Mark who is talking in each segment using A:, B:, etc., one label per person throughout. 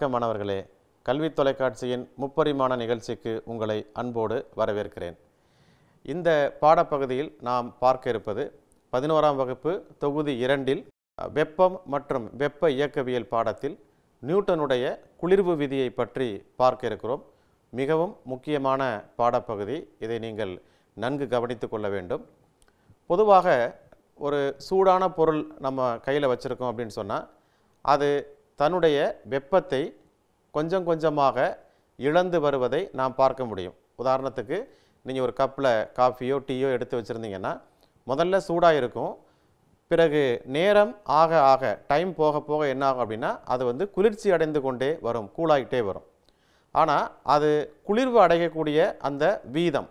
A: வணக்கம் மாணவர்களே கல்வி தொலைக்காட்சியின் முப்பரிமாண நிகழ்ச்சிக்கு உங்களை அன்போடு வரவேற்கிறேன் இந்த பாடப்பகுதியில் நாம் பார்க்க இருப்பது பதினோராம் வகுப்பு தொகுதி இரண்டில் வெப்பம் மற்றும் வெப்ப இயக்கவியல் பாடத்தில் நியூட்டனுடைய குளிர்வு விதியை பற்றி பார்க்க இருக்கிறோம் மிகவும் முக்கியமான பாடப்பகுதி இதை நீங்கள் நன்கு கவனித்து கொள்ள வேண்டும் பொதுவாக ஒரு சூடான பொருள் நம்ம கையில் வச்சுருக்கோம் அப்படின்னு சொன்னால் அது தன்னுடைய வெப்பத்தை கொஞ்சம் கொஞ்சமாக இழந்து வருவதை நாம் பார்க்க முடியும் உதாரணத்துக்கு நீங்கள் ஒரு கப்பில் காஃபியோ டீயோ எடுத்து வச்சுருந்தீங்கன்னா முதல்ல சூடாக இருக்கும் பிறகு நேரம் ஆக ஆக டைம் போக போக என்ன ஆகும் அப்படின்னா அது வந்து குளிர்ச்சி அடைந்து கொண்டே வரும் கூலாகிட்டே வரும் ஆனால் அது குளிர்வு அடையக்கூடிய அந்த வீதம்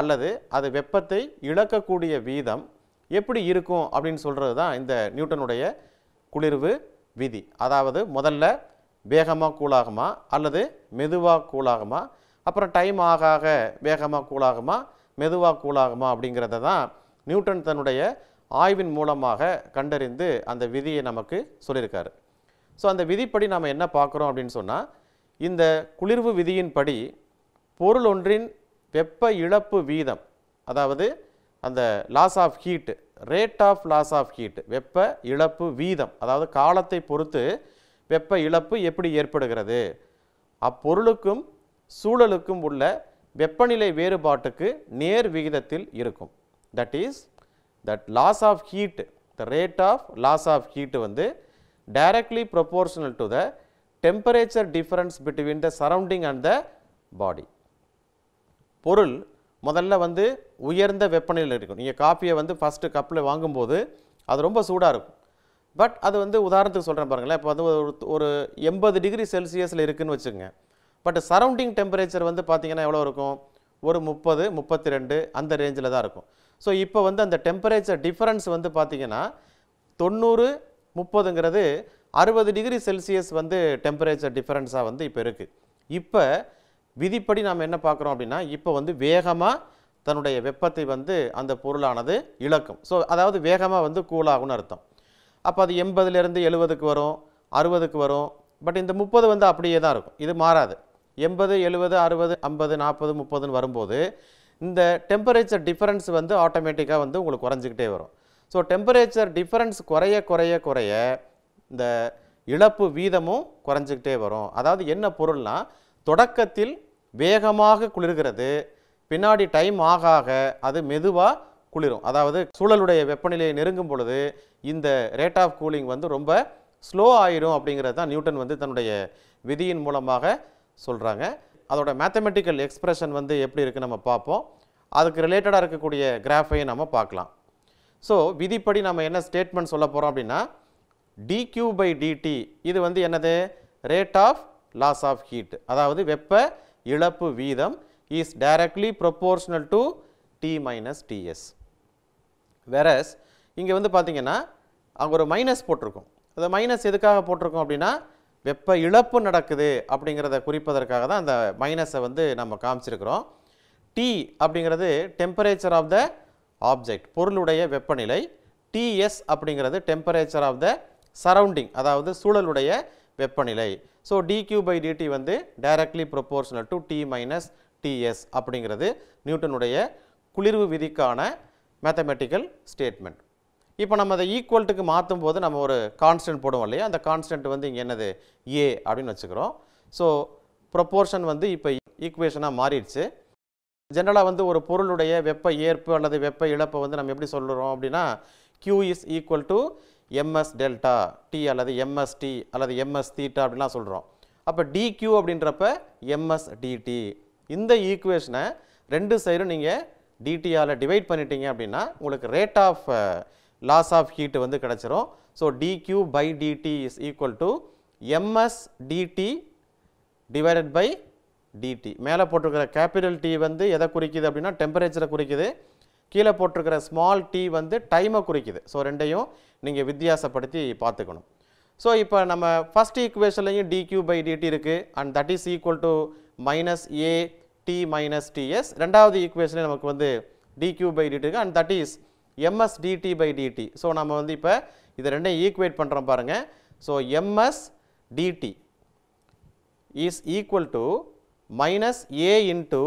A: அல்லது அது வெப்பத்தை இழக்கக்கூடிய வீதம் எப்படி இருக்கும் அப்படின்னு சொல்கிறது தான் இந்த நியூட்டனுடைய குளிர்வு விதி அதாவது முதல்ல வேகமாக கூலாகுமா அல்லது மெதுவாக கூலாகுமா அப்புறம் டைம் ஆக ஆக வேகமாக கூழாகுமா மெதுவாக கூழாகுமா அப்படிங்கிறத தான் நியூட்டன் தன்னுடைய ஆய்வின் மூலமாக கண்டறிந்து அந்த விதியை நமக்கு சொல்லியிருக்காரு ஸோ அந்த விதிப்படி நாம் என்ன பார்க்குறோம் அப்படின்னு சொன்னால் இந்த குளிர்வு விதியின்படி பொருள் ஒன்றின் வெப்ப இழப்பு வீதம் அதாவது அந்த loss of heat rate of loss of heat வெப்ப இழப்பு வீதம் அதாவது காலத்தை பொறுத்து வெப்ப இழப்பு எப்படி ஏற்படுகிறது அப்பொருளுக்கும் சூழலுக்கும் உள்ள வெப்பநிலை வேறுபாட்டுக்கு நேர் விகிதத்தில் இருக்கும் that is that loss of heat the rate of loss of heat வந்து directly proportional to the temperature difference between the surrounding and the body பொருள் முதல்ல வந்து உயர்ந்த வெப்பநிலையில் இருக்கும் நீங்கள் காஃபியை வந்து ஃபஸ்ட்டு கப்பில் வாங்கும்போது அது ரொம்ப சூடாக இருக்கும் பட் அது வந்து உதாரணத்துக்கு சொல்கிறேன் பாருங்களேன் இப்போ வந்து ஒரு ஒரு எண்பது டிகிரி செல்சியஸில் இருக்குதுன்னு வச்சுக்கோங்க பட் சரௌண்டிங் டெம்பரேச்சர் வந்து பார்த்திங்கன்னா எவ்வளோ இருக்கும் ஒரு முப்பது முப்பத்தி ரெண்டு அந்த ரேஞ்சில் தான் இருக்கும் ஸோ இப்போ வந்து அந்த டெம்பரேச்சர் டிஃப்ரென்ஸ் வந்து பார்த்திங்கன்னா தொண்ணூறு முப்பதுங்கிறது அறுபது டிகிரி செல்சியஸ் வந்து டெம்பரேச்சர் டிஃப்ரென்ஸாக வந்து இப்போ இருக்குது இப்போ விதிப்படி நாம் என்ன பார்க்குறோம் அப்படின்னா இப்போ வந்து வேகமாக தன்னுடைய வெப்பத்தை வந்து அந்த பொருளானது இழக்கும் ஸோ அதாவது வேகமாக வந்து கூலாகும்னு அர்த்தம் அப்போ அது எண்பதுலேருந்து எழுபதுக்கு வரும் அறுபதுக்கு வரும் பட் இந்த முப்பது வந்து அப்படியே தான் இருக்கும் இது மாறாது எண்பது எழுபது அறுபது ஐம்பது நாற்பது முப்பதுன்னு வரும்போது இந்த டெம்பரேச்சர் டிஃப்ரென்ஸ் வந்து ஆட்டோமேட்டிக்காக வந்து உங்களுக்கு குறைஞ்சிக்கிட்டே வரும் ஸோ டெம்பரேச்சர் டிஃபரன்ஸ் குறைய குறைய குறைய இந்த இழப்பு வீதமும் குறைஞ்சிக்கிட்டே வரும் அதாவது என்ன பொருள்னால் தொடக்கத்தில் வேகமாக குளிர்கிறது பின்னாடி டைம் ஆக ஆக அது மெதுவாக குளிரும் அதாவது சூழலுடைய வெப்பநிலையை நெருங்கும் பொழுது இந்த ரேட் ஆஃப் கூலிங் வந்து ரொம்ப ஸ்லோ ஆயிரும் அப்படிங்கிறது தான் நியூட்டன் வந்து தன்னுடைய விதியின் மூலமாக சொல்கிறாங்க அதோட மேத்தமெட்டிக்கல் எக்ஸ்ப்ரெஷன் வந்து எப்படி இருக்குது நம்ம பார்ப்போம் அதுக்கு ரிலேட்டடாக இருக்கக்கூடிய கிராஃபையும் நம்ம பார்க்கலாம் ஸோ விதிப்படி நம்ம என்ன ஸ்டேட்மெண்ட் சொல்ல போகிறோம் அப்படின்னா டிக்யூ பை டிடி இது வந்து என்னது rate of loss of heat அதாவது வெப்ப இழப்பு வீதம் is directly proportional to T minus Ts. Whereas, இங்க வந்து நான் அங்கே ஒரு மைனஸ் போட்டிருக்கும் அந்த மைனஸ் எதுக்காக போட்டிருக்கோம் அப்படின்னா வெப்ப இழப்பு நடக்குது அப்படிங்கிறத குறிப்பதற்காக தான் அந்த மைனஸை வந்து நம்ம காமிச்சிருக்கிறோம் டி அப்படிங்கிறது டெம்பரேச்சர் ஆஃப் த ஆப்ஜெக்ட் பொருளுடைய வெப்பநிலை டிஎஸ் அப்படிங்கிறது டெம்பரேச்சர் ஆஃப் த சரௌண்டிங் அதாவது சூழலுடைய வெப்பநிலை ஸோ டிக்யூ பை டிடி வந்து directly proportional to T minus TS அப்படிங்கிறது நியூட்டனுடைய குளிர்வு விதிக்கான மேத்தமெட்டிக்கல் ஸ்டேட்மெண்ட் இப்போ நம்ம அதை ஈக்குவல்ட்டுக்கு மாற்றும் போது நம்ம ஒரு கான்ஸ்டன்ட் போடுவோம் இல்லையா அந்த கான்ஸ்டன்ட் வந்து இங்கே என்னது ஏ அப்படின்னு வச்சுக்கிறோம் ஸோ ப்ரொப்போர்ஷன் வந்து இப்போ ஈக்குவேஷனாக மாறிடுச்சு ஜென்ரலாக வந்து ஒரு பொருளுடைய வெப்ப ஏற்பு அல்லது வெப்ப இழப்பை வந்து நம்ம எப்படி சொல்கிறோம் அப்படின்னா Q is equal to MS delta T அல்லது எம்எஸ்டி அல்லது எம்எஸ் தீட்டா அப்படின்லாம் சொல்கிறோம் அப்போ டிக்யூ அப்படின்றப்ப எம்எஸ் டிடி இந்த ஈக்குவேஷனை ரெண்டு சைடும் நீங்கள் டிடியால் டிவைட் பண்ணிட்டீங்க அப்படின்னா உங்களுக்கு rate of loss of heat வந்து கிடச்சிரும் so DQ by DT is equal to MS DT divided by DT மேலே போட்டிருக்கிற கேபிட்டல் டி வந்து எதை குறிக்குது அப்படின்னா டெம்பரேச்சரை குறிக்குது கீழே போட்டிருக்கிற ஸ்மால் டி வந்து டைமை குறிக்குது ஸோ ரெண்டையும் நீங்கள் வித்தியாசப்படுத்தி பார்த்துக்கணும் ஸோ இப்போ நம்ம ஃபஸ்ட் ஈக்குவேஷன்லையும் டிக்யூ பை டிடி இருக்குது and that is equal to minus A T minus TS ரெண்டாவது ஈக்குவேஷனில் நமக்கு வந்து டிக்யூ பை டிடி இருக்குது and that is MS DT by DT so நம்ம வந்து இப்போ இதை ரெண்டையும் ஈக்குவேட் பண்ணுறோம் பாருங்கள் so MS DT is equal to minus A into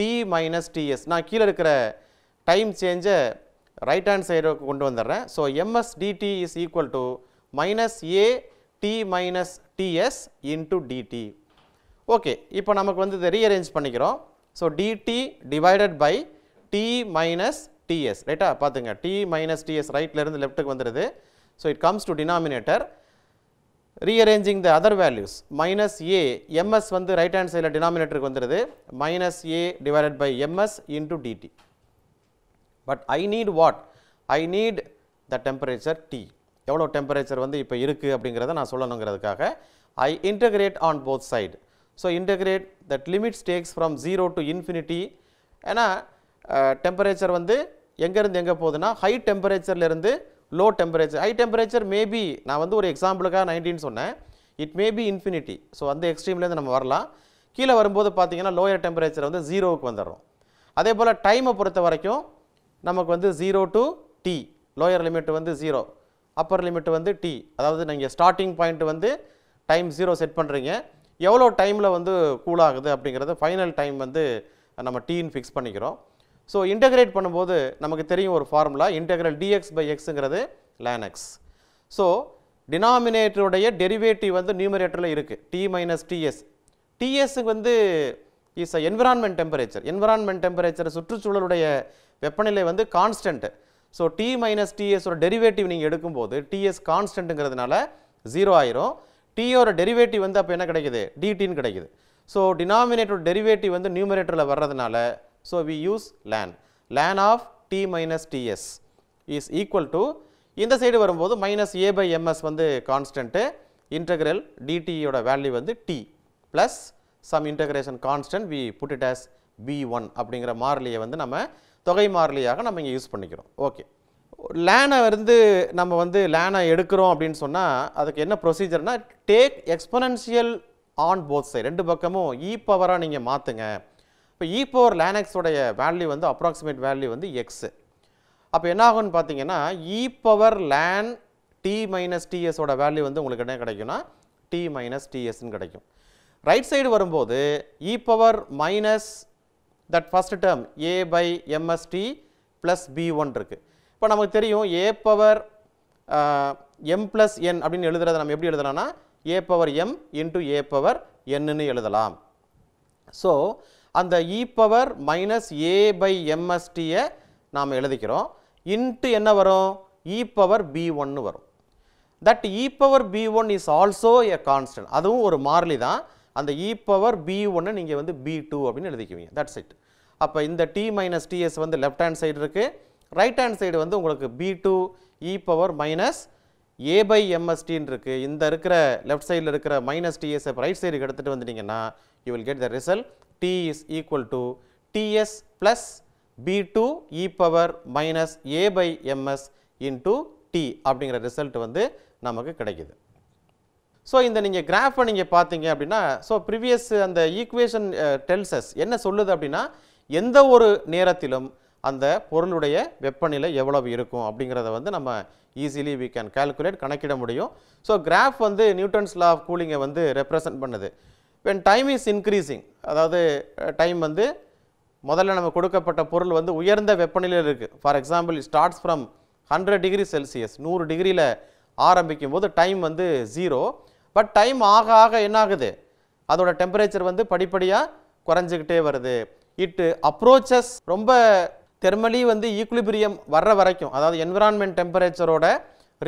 A: T minus TS நான் கீழே இருக்கிற டைம் சேஞ்சை ரைட் ஹேண்ட் சைடுக்கு கொண்டு வந்துடுறேன் so MS DT is equal to minus A T minus TS into DT okay இப்போ நமக்கு வந்து இதை ரீஅரேஞ்ச் பண்ணிக்கிறோம் so DT divided by T minus TS ரைட்டா பார்த்துங்க டி மைனஸ் டிஎஸ் ரைட்லேருந்து லெஃப்ட்டுக்கு வந்துடுது so it comes to denominator rearranging the other values minus A MS வந்து ரைட் ஹேண்ட் சைடில் டினாமினேட்டருக்கு வந்துடுது minus A divided by MS into DT but I need what I need the temperature T எவ்வளோ temperature வந்து இப்போ இருக்குது அப்படிங்கிறத நான் சொல்லணுங்கிறதுக்காக I integrate on both side so integrate that limit stakes from zero to infinity ஏன்னா temperature வந்து எங்கேருந்து எங்கே போகுதுன்னா ஹை டெம்பரேச்சர்லேருந்து low temperature high temperature maybe நான் வந்து ஒரு எக்ஸாம்பிளுக்காக நைன்டின்னு சொன்னேன் it may be infinity so அந்த எக்ஸ்ட்ரீம்லேருந்து நம்ம வரலாம் கீழே வரும்போது பார்த்திங்கன்னா லோயர் டெம்பரேச்சர் வந்து ஜீரோவுக்கு வந்துடுறோம் அதே போல் டைமை பொறுத்த வரைக்கும் நமக்கு வந்து zero to T lower limit வந்து ஜீரோ அப்பர் லிமிட் வந்து டி அதாவது நீங்கள் ஸ்டார்டிங் பாயிண்ட் வந்து டைம் ஜீரோ செட் பண்ணுறீங்க எவ்வளோ டைமில் வந்து கூலாகுது அப்படிங்கிறது ஃபைனல் டைம் வந்து நம்ம டீன்னு ஃபிக்ஸ் பண்ணிக்கிறோம் ஸோ இன்டகிரேட் பண்ணும்போது நமக்கு தெரியும் ஒரு ஃபார்முலா இன்டெகிரல் டிஎக்ஸ் பை எக்ஸுங்கிறது லேனக்ஸ் ஸோ டினாமினேட்டருடைய டெரிவேட்டிவ் வந்து நியூமரேட்டரில் இருக்குது டி மைனஸ் டிஎஸ் டிஎஸ்ஸுக்கு வந்து is environment temperature environment temperature சுற்றுச்சூழலுடைய வெப்பநிலை வந்து கான்ஸ்டன்ட்டு ஸோ டி மைனஸ் டிஎஸோட டெரிவேட்டிவ் நீங்கள் எடுக்கும்போது டிஎஸ் கான்ஸ்டன்ட்டுங்கிறதுனால ஜீரோ ஆயிரும் டீயோட டெரிவேட்டிவ் வந்து அப்போ என்ன கிடைக்குது டிடின்னு கிடைக்குது ஸோ டினாமினேட்டோட டெரிவேட்டிவ் வந்து நியூமரேட்டரில் வர்றதுனால so we use ln ln of T minus TS is equal to இந்த சைடு வரும்போது மைனஸ் ஏ பை எம்எஸ் வந்து கான்ஸ்டன்ட்டு இன்டகிரல் டிடியோட வேல்யூ வந்து T plus some integration constant we put it as B1 one அப்படிங்கிற மாறிலியை வந்து நம்ம தொகை மாறிலியாக நம்ம இங்கே யூஸ் பண்ணிக்கிறோம் ஓகே லேனை வந்து நம்ம வந்து லேனை எடுக்கிறோம் அப்படின்னு சொன்னால் அதுக்கு என்ன ப்ரொசீஜர்னால் take exponential on both side ரெண்டு பக்கமும் இ e பவராக நீங்கள் மாற்றுங்க இப்போ இ e பவர் லேனக்ஸோடைய வேல்யூ வந்து அப்ராக்சிமேட் வேல்யூ வந்து எக்ஸு அப்போ என்ன ஆகும்னு பார்த்தீங்கன்னா இ பவர் லேன் டி மைனஸ் டிஎஸோட வேல்யூ வந்து உங்களுக்கு என்ன கிடைக்கும்னா டி மைனஸ் டிஎஸ்ன்னு கிடைக்கும் ரைட் சைடு வரும்போது e power minus that first term a by MST plus B one இருக்குது இப்போ நமக்கு தெரியும் A power M plus N அப்படின்னு எழுதுறத நம்ம எப்படி எழுதலாம்னா A power M into A power என்னன்னு எழுதலாம் ஸோ அந்த e power minus A by எம்எஸ்டியை நாம் எழுதிக்கிறோம் இன்ட்டு என்ன வரும் இ பவர் பி ஒன்னு வரும் that e power B one is also a constant அதுவும் ஒரு மாறிலி தான் அந்த இ பவர் பி ஒன்று நீங்கள் வந்து பி டூ அப்படின்னு எழுதிக்குவீங்க தட்ஸ் இட் அப்போ இந்த டி மைனஸ் டிஎஸ் வந்து லெஃப்ட் ஹேண்ட் சைடு இருக்குது ரைட் ஹேண்ட் சைடு வந்து உங்களுக்கு B two e power minus A by எம்எஸ்டின்னு இருக்குது இந்த இருக்கிற லெஃப்ட் சைடில் இருக்கிற மைனஸ் டிஎஸ் இப்போ ரைட் சைடுக்கு எடுத்துகிட்டு வந்துட்டிங்கன்னா you will get the result T is equal to TS plus B two e power minus A by MS into T அப்படிங்கிற ரிசல்ட் வந்து நமக்கு கிடைக்குது ஸோ இந்த நீங்கள் கிராஃபை நீங்கள் பார்த்தீங்க அப்படின்னா ஸோ ப்ரிவியஸ் அந்த ஈக்குவேஷன் டெல்சஸ் uh, என்ன சொல்லுது அப்படின்னா எந்த ஒரு நேரத்திலும் அந்த பொருளுடைய வெப்பநிலை எவ்வளவு இருக்கும் அப்படிங்கிறத வந்து நம்ம ஈஸிலி வி கேன் கால்குலேட் கணக்கிட முடியும் ஸோ கிராஃப் வந்து நியூட்டன்ஸ் லா ஆஃப் கூலிங்கை வந்து ரெப்ரசன்ட் பண்ணுது வென் டைம் இஸ் இன்க்ரீஸிங் அதாவது டைம் uh, வந்து முதல்ல நம்ம கொடுக்கப்பட்ட பொருள் வந்து உயர்ந்த வெப்பநிலையில் இருக்குது for example starts from hundred degree Celsius நூறு டிகிரியில் ஆரம்பிக்கும் போது டைம் வந்து ஜீரோ பட் டைம் ஆக ஆக என்ன ஆகுது அதோட டெம்பரேச்சர் வந்து படிப்படியாக குறைஞ்சிக்கிட்டே வருது இட்டு அப்ரோச்சஸ் ரொம்ப தெர்மலி வந்து ஈக்குலிபிரியம் வர்ற வரைக்கும் அதாவது என்விரான்மெண்ட் டெம்பரேச்சரோட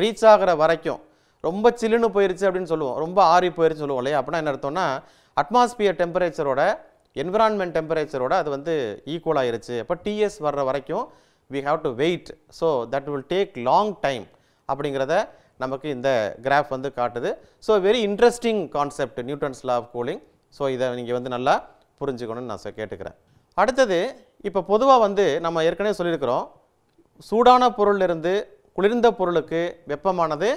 A: ரீச் ஆகிற வரைக்கும் ரொம்ப சில்லுன்னு போயிருச்சு அப்படின்னு சொல்லுவோம் ரொம்ப ஆறி போயிருச்சு சொல்லுவோம் இல்லையா அப்படின்னா என்ன அர்த்தம்னா அட்மாஸ்பியர் டெம்பரேச்சரோட என்விரான்மெண்ட் டெம்பரேச்சரோட அது வந்து ஈக்குவல் ஆயிருச்சு அப்போ டிஎஸ் வர்ற வரைக்கும் we have to wait so that will take long time அப்படிங்கிறத நமக்கு இந்த கிராஃப் வந்து காட்டுது so very interesting concept Newton's law of cooling so இதை நீங்கள் வந்து நல்லா புரிஞ்சுக்கணும்னு நான் கேட்டுக்கிறேன் அடுத்தது இப்போ பொதுவாக வந்து நம்ம ஏற்கனவே சொல்லியிருக்கிறோம் சூடான பொருளிலிருந்து குளிர்ந்த பொருளுக்கு வெப்பமானது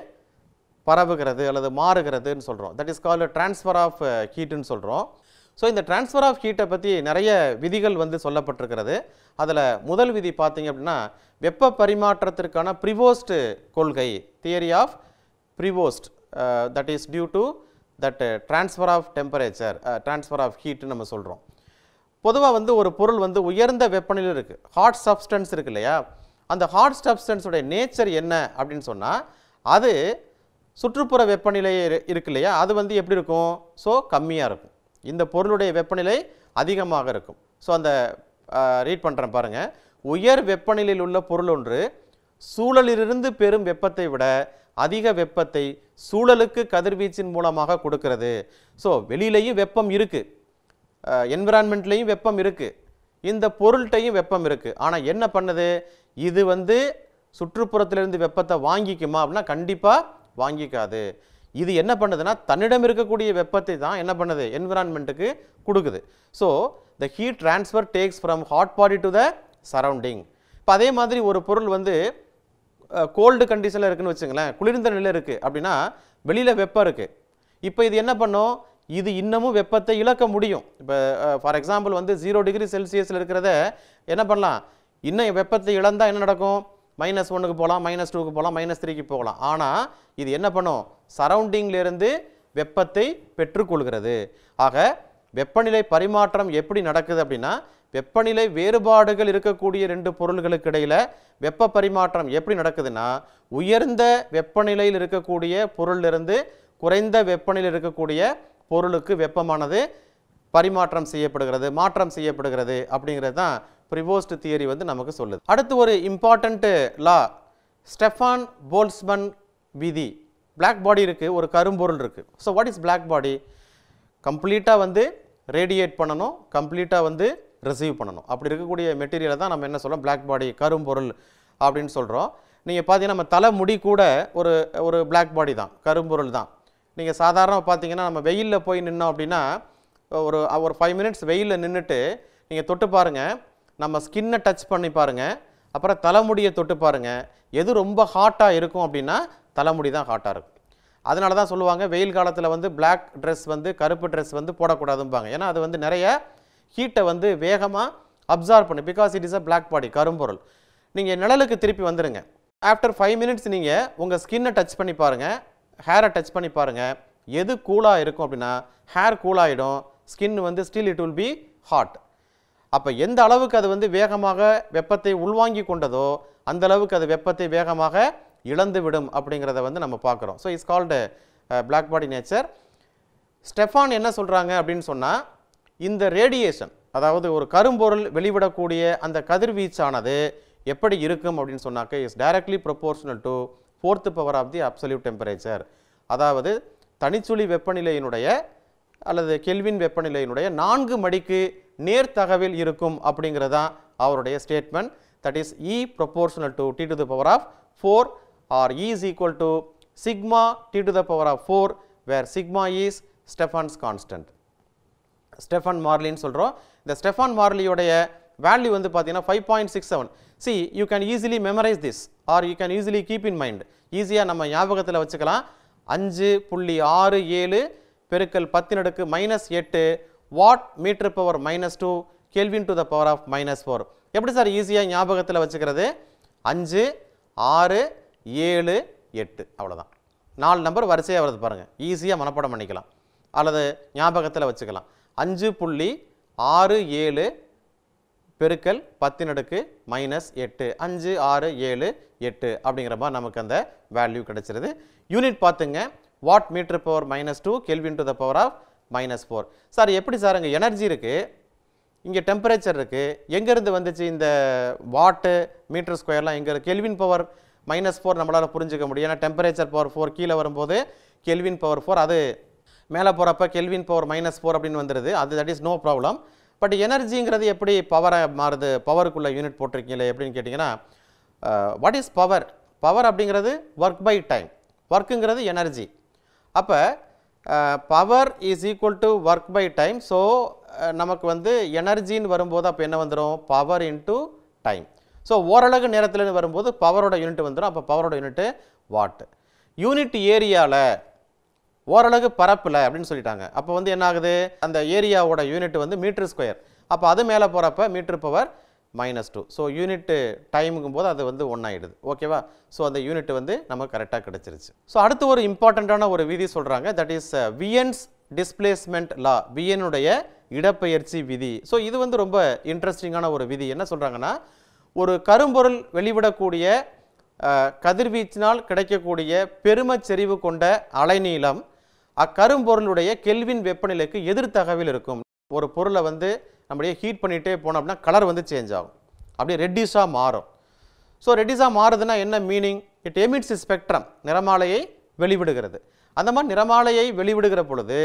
A: பரவுகிறது அல்லது மாறுகிறதுன்னு சொல்கிறோம் that is called transfer of ஹீட்டுன்னு uh, சொல்கிறோம் ஸோ இந்த டிரான்ஸ்ஃபர் ஆஃப் ஹீட்டை பற்றி நிறைய விதிகள் வந்து சொல்லப்பட்டிருக்கிறது அதில் முதல் விதி பார்த்திங்க அப்படின்னா வெப்ப பரிமாற்றத்திற்கான ப்ரிவோஸ்டு கொள்கை theory of Prevost that is due to that transfer of temperature transfer of heat நம்ம சொல்கிறோம் பொதுவாக வந்து ஒரு பொருள் வந்து உயர்ந்த வெப்பநிலையில் இருக்குது ஹாட் சப்ஸ்டன்ஸ் இருக்கு இல்லையா அந்த ஹாட் சப்ஸ்டன்ஸுடைய நேச்சர் என்ன அப்படின்னு சொன்னால் அது சுற்றுப்புற வெப்பநிலை இருக்கு இல்லையா அது வந்து எப்படி இருக்கும் ஸோ கம்மியாக இருக்கும் இந்த பொருளுடைய வெப்பநிலை அதிகமாக இருக்கும் ஸோ அந்த ரீட் பண்ணுறேன் பாருங்கள் உயர் வெப்பநிலையில் உள்ள பொருள் ஒன்று சூழலிலிருந்து பெறும் வெப்பத்தை விட அதிக வெப்பத்தை சூழலுக்கு கதிர்வீச்சின் மூலமாக கொடுக்கிறது ஸோ வெளியிலையும் வெப்பம் இருக்குது என்விரான்மெண்ட்லேயும் வெப்பம் இருக்குது இந்த பொருள்கிட்டையும் வெப்பம் இருக்குது ஆனால் என்ன பண்ணுது இது வந்து சுற்றுப்புறத்திலிருந்து வெப்பத்தை வாங்கிக்குமா அப்படின்னா கண்டிப்பாக வாங்கிக்காது இது என்ன பண்ணுதுன்னா தன்னிடம் இருக்கக்கூடிய வெப்பத்தை தான் என்ன பண்ணுது என்விரான்மெண்ட்டுக்கு கொடுக்குது so the heat transfer takes from hot body to the surrounding இப்போ அதே மாதிரி ஒரு பொருள் வந்து கோல்டு கண்டிஷனில் இருக்குதுன்னு வச்சுங்களேன் குளிர்ந்த நிலை இருக்குது அப்படின்னா வெளியில் வெப்பம் இருக்குது இப்போ இது என்ன பண்ணும் இது இன்னமும் வெப்பத்தை இழக்க முடியும் இப்போ ஃபார் எக்ஸாம்பிள் வந்து ஜீரோ டிகிரி செல்சியஸில் இருக்கிறத என்ன பண்ணலாம் இன்னும் வெப்பத்தை இழந்தால் என்ன நடக்கும் மைனஸ் ஒன்றுக்கு போகலாம் மைனஸ் டூக்கு போகலாம் மைனஸ் த்ரீக்கு போகலாம் ஆனால் இது என்ன பண்ணும் சரௌண்டிங்கிலிருந்து வெப்பத்தை பெற்றுக்கொள்கிறது ஆக வெப்பநிலை பரிமாற்றம் எப்படி நடக்குது அப்படின்னா வெப்பநிலை வேறுபாடுகள் இருக்கக்கூடிய ரெண்டு பொருள்களுக்கு இடையில் வெப்ப பரிமாற்றம் எப்படி நடக்குதுன்னா உயர்ந்த வெப்பநிலையில் இருக்கக்கூடிய பொருளிலிருந்து குறைந்த வெப்பநிலையில் இருக்கக்கூடிய பொருளுக்கு வெப்பமானது பரிமாற்றம் செய்யப்படுகிறது மாற்றம் செய்யப்படுகிறது அப்படிங்கிறது தான் ப்ரிவோஸ்ட் தியரி வந்து நமக்கு சொல்லுது அடுத்து ஒரு இம்பார்ட்டண்ட்டு லா ஸ்டெஃபான் போல்ஸ்மன் விதி பிளாக் பாடி இருக்குது ஒரு கரும்பொருள் இருக்குது so what is black body கம்ப்ளீட்டாக வந்து ரேடியேட் பண்ணணும் கம்ப்ளீட்டாக வந்து ரிசீவ் பண்ணணும் அப்படி இருக்கக்கூடிய மெட்டீரியலை தான் நம்ம என்ன சொல்கிறோம் பிளாக் பாடி கரும்பொருள் அப்படின்னு சொல்கிறோம் நீங்கள் பார்த்தீங்கன்னா நம்ம தலைமுடி கூட ஒரு ஒரு பிளாக் பாடி தான் கரும்பொருள் தான் நீங்கள் சாதாரணமாக பார்த்தீங்கன்னா நம்ம வெயிலில் போய் நின்னோம் அப்படின்னா ஒரு ஒரு ஃபைவ் மினிட்ஸ் வெயிலில் நின்றுட்டு நீங்கள் தொட்டு பாருங்கள் நம்ம ஸ்கின்னை டச் பண்ணி பாருங்கள் அப்புறம் தலைமுடியை தொட்டு பாருங்கள் எது ரொம்ப ஹாட்டாக இருக்கும் அப்படின்னா தலைமுடி தான் ஹாட்டாக இருக்கும் அதனால தான் சொல்லுவாங்க வெயில் காலத்தில் வந்து பிளாக் ட்ரெஸ் வந்து கருப்பு ட்ரெஸ் வந்து போடக்கூடாதும்பாங்க ஏன்னா அது வந்து நிறைய ஹீட்டை வந்து வேகமாக அப்சார்ப் பண்ணு because it is a black body கரும்பொருள் நீங்கள் நிழலுக்கு திருப்பி வந்துடுங்க ஆஃப்டர் ஃபைவ் மினிட்ஸ் நீங்கள் உங்கள் ஸ்கின்னை டச் பண்ணி பாருங்கள் ஹேரை டச் பண்ணி பாருங்கள் எது கூலாக இருக்கும் அப்படின்னா ஹேர் கூலாகிடும் ஸ்கின் வந்து still it will be hot அப்போ எந்த அளவுக்கு அது வந்து வேகமாக வெப்பத்தை உள்வாங்கி கொண்டதோ அந்த அளவுக்கு அது வெப்பத்தை வேகமாக இழந்து விடும் அப்படிங்கிறத வந்து நம்ம பார்க்குறோம் so it's called black body nature Stefan என்ன சொல்கிறாங்க அப்படின்னு சொன்னால் இந்த ரேடியேஷன் அதாவது ஒரு கரும்பொருள் வெளிவிடக்கூடிய அந்த கதிர்வீச்சானது எப்படி இருக்கும் அப்படின்னு சொன்னாக்க is directly proportional to fourth power of the absolute temperature அதாவது தனிச்சுழி வெப்பநிலையினுடைய அல்லது கெல்வின் வெப்பநிலையினுடைய நான்கு மடிக்கு நேர் தகவில் இருக்கும் அப்படிங்கிறதான் அவருடைய statement that is E proportional to T to the power of four R is equal to sigma T to the power of four where sigma is Stefan's constant Stefan மார்லின்னு சொல்கிறோம் இந்த ஸ்டெஃபான் மார்லியோடைய value வந்து பார்த்தீங்கன்னா five point six seven see you can easily memorise this or you can easily keep in mind ஈஸியாக நம்ம ஞாபகத்தில் வச்சுக்கலாம் அஞ்சு புள்ளி ஆறு ஏழு பெருக்கல் பத்தினடுக்கு மைனஸ் எட்டு what metre power minus two kelvin to the power of minus four எப்படி சார் ஈஸியாக ஞாபகத்தில் வச்சுக்கிறது அஞ்சு ஆறு ஏழு எட்டு அவ்வளோதான் நாலு நம்பர் வரிசையாக வருது பாருங்கள் ஈஸியாக மனப்பாடம் பண்ணிக்கலாம் அல்லது ஞாபகத்தில் வச்சுக்கலாம் அஞ்சு புள்ளி ஆறு ஏழு பெருக்கல் பத்தினடுக்கு மைனஸ் எட்டு அஞ்சு ஆறு ஏழு எட்டு அப்படிங்கிற மாதிரி நமக்கு அந்த வேல்யூ கிடச்சிருது யூனிட் பார்த்துங்க watt metre power minus two kelvin to the power of minus four sir எப்படி சார் அங்கே எனர்ஜி இருக்குது இங்கே டெம்பரேச்சர் இருக்குது எங்கேருந்து வந்துச்சு இந்த வாட்டு மீட்டர் ஸ்கொயர்லாம் எங்கே இருக்குது கெல்வின் பவர் மைனஸ் ஃபோர் நம்மளால் புரிஞ்சிக்க முடியும் ஏன்னா டெம்பரேச்சர் பவர் ஃபோர் கீழே வரும்போது கெல்வின் பவர் ஃபோர் அது மேலே போகிறப்ப கெல்வின் பவர் மைனஸ் ஃபோர் அப்படின்னு வந்துடுது அது that is no problem but எனர்ஜிங்கிறது எப்படி பவரை மாறுது பவருக்குள்ளே யூனிட் போட்டிருக்கீங்களே எப்படின்னு கேட்டிங்கன்னா வாட் இஸ் பவர் பவர் அப்படிங்கிறது ஒர்க் பை டைம் ஒர்க்குங்கிறது எனர்ஜி அப்போ power is equal to work by time so நமக்கு வந்து எனர்ஜின்னு வரும்போது அப்போ என்ன வந்துடும் பவர் இன்ட்டு டைம் ஸோ ஓரளவு நேரத்தில் வரும்போது பவரோட யூனிட் வந்துடும் அப்போ பவரோட யூனிட்டு வாட் யூனிட் ஏரியாவில் ஓரளவு பரப்பில் அப்படின்னு சொல்லிட்டாங்க அப்போ வந்து என்ன ஆகுது அந்த ஏரியாவோட யூனிட் வந்து மீட்ரு ஸ்கொயர் அப்போ அது மேலே போகிறப்ப metre power minus two so unit டைமுக்கும் போது அது வந்து ஒன்றாயிடுது ஓகேவா ஸோ அந்த யூனிட் வந்து நமக்கு கரெக்டாக கிடச்சிருச்சு ஸோ அடுத்து ஒரு இம்பார்ட்டண்ட்டான ஒரு விதி சொல்கிறாங்க that is Wien's displacement law விஎனுடைய இடப்பெயர்ச்சி விதி ஸோ இது வந்து ரொம்ப இன்ட்ரெஸ்டிங்கான ஒரு விதி என்ன சொல்கிறாங்கன்னா ஒரு கரும்பொருள் வெளிவிடக்கூடிய கதிர்வீச்சினால் கிடைக்கக்கூடிய பெருமச்செறிவு கொண்ட அலைநீளம் அக்கரும்பொருளுடைய கெல்வின் வெப்பநிலைக்கு எதிர்த்தகவில் இருக்கும் ஒரு பொருளை வந்து நம்மளே ஹீட் பண்ணிகிட்டே போனோம் அப்படின்னா கலர் வந்து சேஞ்ச் ஆகும் அப்படியே ரெட்டிஸாக மாறும் ஸோ ரெட்டிஸாக மாறுதுன்னா என்ன மீனிங் இட் எமிட்ஸ் ஸ்பெக்ட்ரம் நிறமாலையை வெளிவிடுகிறது அந்த மாதிரி நிறமாலையை வெளிவிடுகிற பொழுது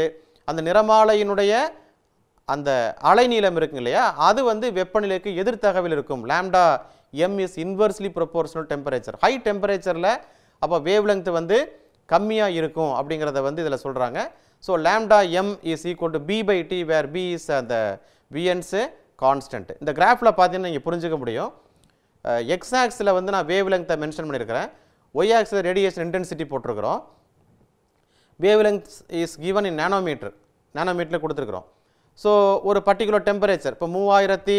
A: அந்த நிறமாலையினுடைய அந்த அலைநீளம் இருக்குங்க இல்லையா அது வந்து வெப்பநிலைக்கு எதிர்த்தகவில் இருக்கும் lambda M is inversely proportional temperature high டெம்பரேச்சரில் அப்போ வேவ் லெங்த் வந்து கம்மியாக இருக்கும் அப்படிங்கிறத வந்து இதில் சொல்கிறாங்க so lambda M is equal to B by T where B is அந்த விஎன்ஸு கான்ஸ்டன்ட் இந்த கிராஃபில் பார்த்தீங்கன்னா நீங்கள் புரிஞ்சுக்க முடியும் எக்ஸ் ஆக்ஸில் வந்து நான் வேவ் லெங்க்த்தை மென்ஷன் பண்ணியிருக்கிறேன் ஒய் ஆக்ஸில் ரேடியேஷன் இன்டென்சிட்டி போட்டிருக்கிறோம் wave length is given in nanometre நேனோமீட்டரில் கொடுத்துருக்குறோம் ஸோ ஒரு பர்டிகுலர் டெம்பரேச்சர் இப்போ மூவாயிரத்தி